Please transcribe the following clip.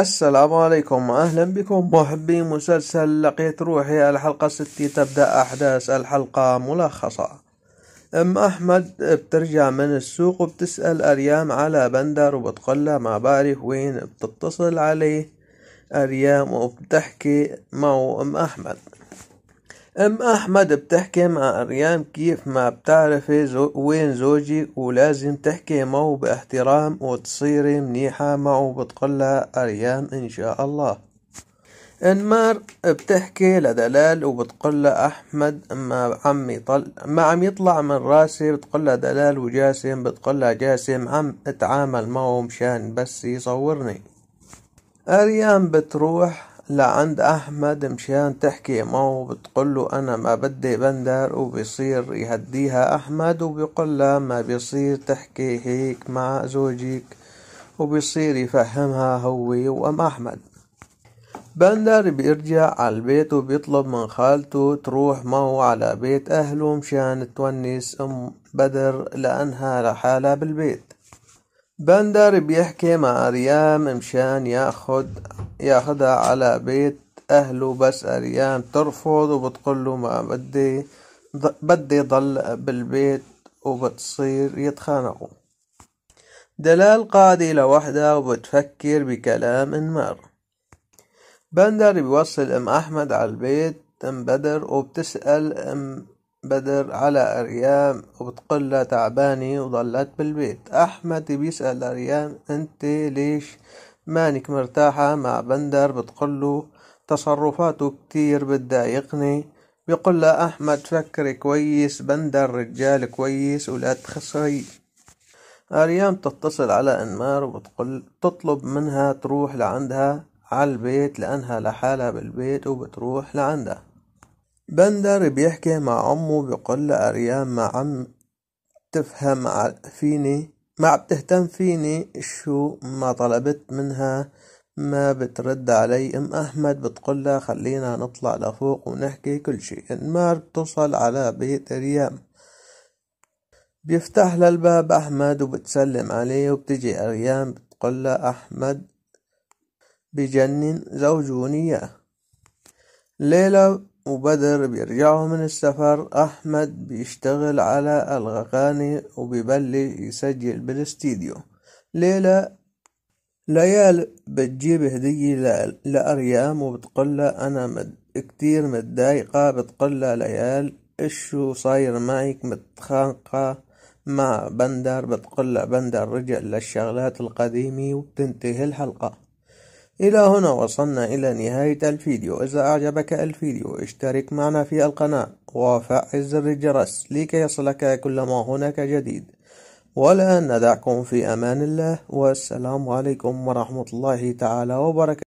السلام عليكم أهلا بكم محبي مسلسل لقيت روحي الحلقة ستي تبدأ أحداث الحلقة ملخصة أم أحمد بترجع من السوق وبتسأل أريام على بندر وبتقله ما بعرف وين بتتصل عليه أريام وبتحكي معه أم أحمد أم أحمد بتحكي مع أريان كيف ما بتعرفي زو وين زوجي ولازم تحكي معه باحترام وتصيري منيحة معه بتقلها أريان إن شاء الله انمار بتحكي لدلال وبتقول أحمد ما عم يطل ما عم يطلع من راسي بتقول دلال وجاسم بتقول جاسم عم اتعامل معه مشان بس يصورني أريان بتروح لعند أحمد مشان تحكي معه له أنا ما بدي بندر وبيصير يهديها أحمد لها ما بيصير تحكي هيك مع زوجك وبيصير يفهمها هو وأم أحمد بندر بيرجع على البيت وبيطلب من خالته تروح معه على بيت أهله مشان تونس أم بدر لأنها لحالها بالبيت بندر بيحكي مع ريام مشان ياخد ياخدها على بيت أهله بس أريان ترفض وبتقله ما بدي بدي ضل بالبيت وبتصير يتخانقوا دلال قاعدة لوحدها وبتفكر بكلام انمار بندر بيوصل ام احمد على البيت ام بدر وبتسأل ام بدر على وبتقول وبتقلها تعبانة وضلت بالبيت احمد بيسأل اريان انت ليش مانك مرتاحة مع بندر بتقله تصرفاته كتير بتضايقني بيقول له أحمد فكر كويس بندر رجال كويس ولا تخسري أريان تتصل على أنمار وبتقول تطلب منها تروح لعندها على البيت لأنها لحالها بالبيت وبتروح لعندها بندر بيحكي مع أمه بيقول أريان ما عم تفهم فيني ما بتهتم فيني شو ما طلبت منها ما بترد علي ام احمد بتقلها خلينا نطلع لفوق ونحكي كل شي انمار بتوصل على بيت ريام بيفتح للباب الباب احمد وبتسلم عليه وبتجي ريام بتقلها احمد بجنن زوجوني اياه ليلى وبدر بيرجعوا من السفر أحمد بيشتغل على الغقاني وبيبلي يسجل بالاستديو ليلى ليال بتجيب هدية لأريام وبتقولها أنا مد كتير متضايقة بتقولها ليال إشو صاير معك متخانقة مع بندر بتقولها بندر رجع للشغلات القديمة وبتنتهي الحلقة إلى هنا وصلنا إلى نهاية الفيديو إذا أعجبك الفيديو اشترك معنا في القناة وفعل زر الجرس لكي يصلك كل ما هناك جديد والآن ندعكم في أمان الله والسلام عليكم ورحمة الله تعالى وبركاته